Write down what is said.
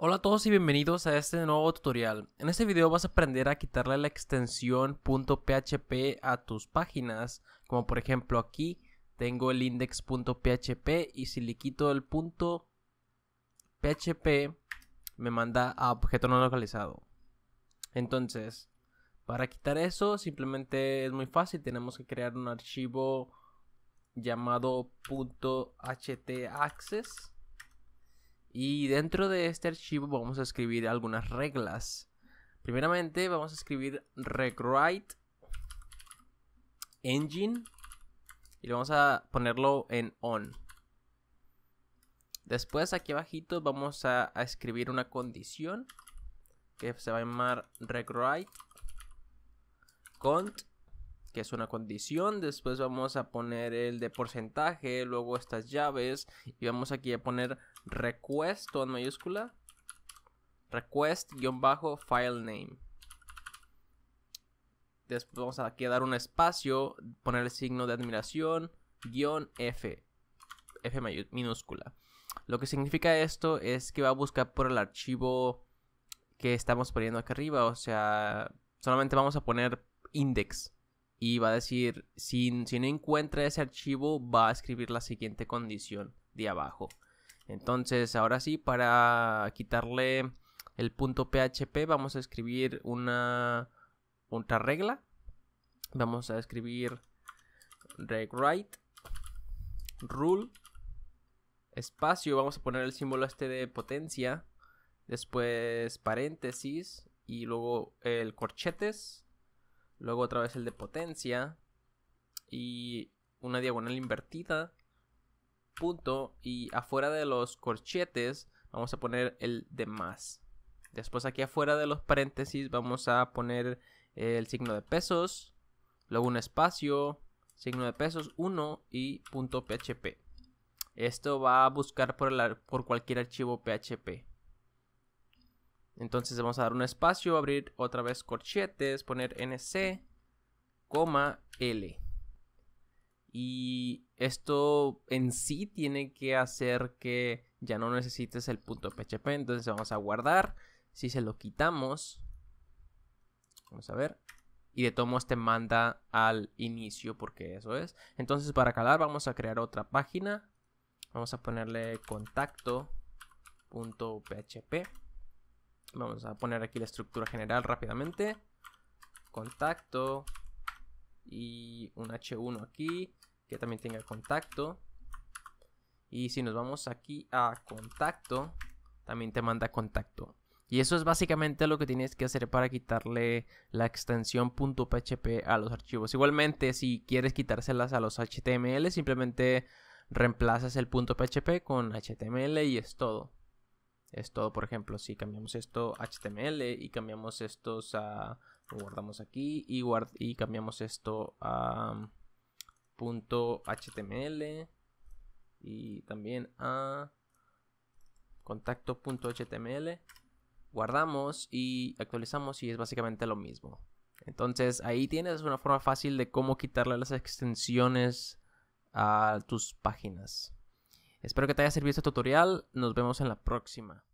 Hola a todos y bienvenidos a este nuevo tutorial. En este video vas a aprender a quitarle la extensión .php a tus páginas, como por ejemplo aquí tengo el index.php y si le quito el punto .php me manda a objeto no localizado. Entonces, para quitar eso simplemente es muy fácil, tenemos que crear un archivo llamado .htaccess y dentro de este archivo vamos a escribir algunas reglas. Primeramente vamos a escribir rewrite engine y vamos a ponerlo en on. Después aquí abajito vamos a, escribir una condición que se va a llamar rewrite cont es una condición, después vamos a poner el de porcentaje, luego estas llaves y vamos aquí a poner request en mayúscula, request-file name. Después vamos aquí a dar un espacio, poner el signo de admiración, guión F, F minúscula. Lo que significa esto es que va a buscar por el archivo que estamos poniendo acá arriba, o sea, solamente vamos a poner index y va a decir, si, si no encuentra ese archivo, va a escribir la siguiente condición de abajo. Entonces, ahora sí, para quitarle el punto PHP, vamos a escribir una otra regla. Vamos a escribir regwrite rule espacio. Vamos a poner el símbolo este de potencia. Después paréntesis y luego el corchetes Luego otra vez el de potencia. Y una diagonal invertida. Punto. Y afuera de los corchetes vamos a poner el de más. Después aquí afuera de los paréntesis vamos a poner el signo de pesos. Luego un espacio. Signo de pesos 1 y punto PHP. Esto va a buscar por, por cualquier archivo PHP. Entonces vamos a dar un espacio, abrir otra vez corchetes, poner nc, coma, l. Y esto en sí tiene que hacer que ya no necesites el punto PHP. Entonces vamos a guardar. Si se lo quitamos, vamos a ver. Y de todos este te manda al inicio porque eso es. Entonces para calar vamos a crear otra página. Vamos a ponerle contacto.php. Vamos a poner aquí la estructura general rápidamente. Contacto. Y un H1 aquí, que también tenga contacto. Y si nos vamos aquí a contacto, también te manda contacto. Y eso es básicamente lo que tienes que hacer para quitarle la extensión .php a los archivos. Igualmente, si quieres quitárselas a los HTML, simplemente reemplazas el .php con HTML y es todo. Es todo, por ejemplo, si cambiamos esto HTML y cambiamos estos a... Lo guardamos aquí y, cambiamos esto a... Mm, .html y también a contacto.html guardamos y actualizamos y es básicamente lo mismo entonces ahí tienes una forma fácil de cómo quitarle las extensiones a tus páginas Espero que te haya servido este tutorial. Nos vemos en la próxima.